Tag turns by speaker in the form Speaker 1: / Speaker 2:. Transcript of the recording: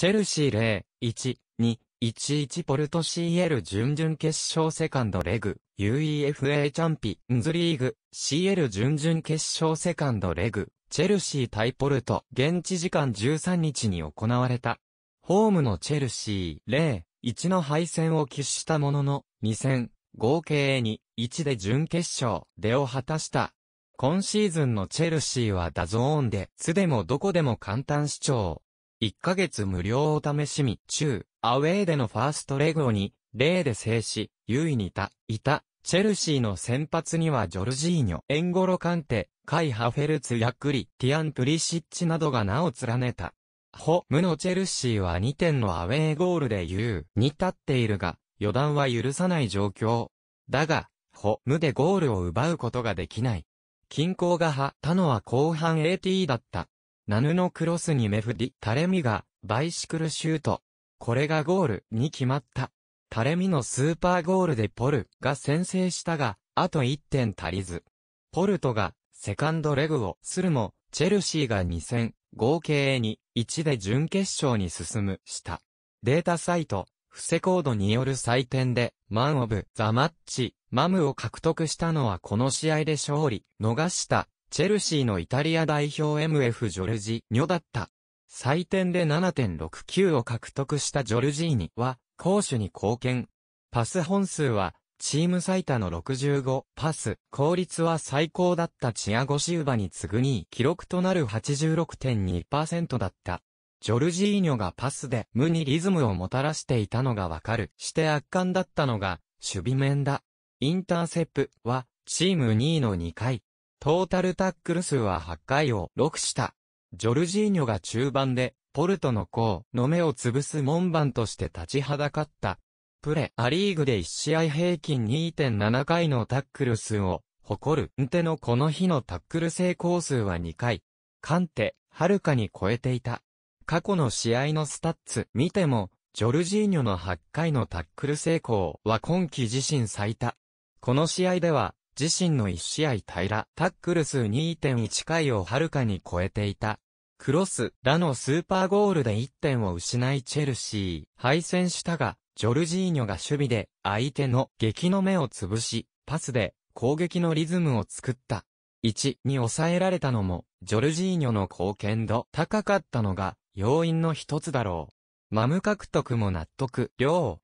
Speaker 1: チェルシー0、1、2、11ポルト CL 準々決勝セカンドレグ、UEFA チャンピオンズリーグ、CL 準々決勝セカンドレグ、チェルシー対ポルト、現地時間13日に行われた。ホームのチェルシー0、1の敗戦を喫したものの、2戦、合計2、1で準決勝、出を果たした。今シーズンのチェルシーはダゾーンで、すでもどこでも簡単視聴。1ヶ月無料お試しみ、中、アウェーでのファーストレグオに、0で制し、優位にいた、いた、チェルシーの先発にはジョルジーニョ、エンゴロカンテ、カイ・ハフェルツ・ヤックリ、ティアン・プリシッチなどが名を連ねた。ホ・ムのチェルシーは2点のアウェーゴールで優に立っているが、予断は許さない状況。だが、ホ・ムでゴールを奪うことができない。均衡が張ったのは後半 AT だった。ナヌのクロスに目振り、タレミが、バイシクルシュート。これがゴールに決まった。タレミのスーパーゴールでポルが先制したが、あと1点足りず。ポルトがセカンドレグをするも、チェルシーが2戦、合計に1で準決勝に進むした。データサイト、フセコードによる採点で、マンオブザマッチ、マムを獲得したのはこの試合で勝利、逃したチェルシーのイタリア代表 MF ジョルジニョだった。採点で7.69を獲得したジョルジーニは、攻守に貢献。パス本数は、チーム最多の65パス、効率は最高だったチアゴシウバに次ぐ2位、記録となる86.2%だった。ジョルジーニョがパスで無にリズムをもたらしていたのがわかる。して圧巻だったのが、守備面だ。インターセプは、チーム2位の2回、トータルタックル数は8回を6した。ジョルジーニョが中盤で、ポルトの功の目を潰す門番として立ちはだかった。プレアリーグで1試合平均2.7回のタックル数を誇るんてのこの日のタックル成功数は2回。カンテ、はるかに超えていた。過去の試合のスタッツ見ても、ジョルジーニョの8回のタックル成功は今季自身最多。この試合では、自身の1試合平らタックル数2.1回を遥かに超えていた。クロスラのスーパーゴールで1点を失いチェルシー、敗戦したが、ジョルジーニョが守備で相手の激の目を潰し、パスで攻撃のリズムを作った。1に抑えられたのも、ジョルジーニョの貢献度高かったのが要因の一つだろう。マム獲得も納得、両。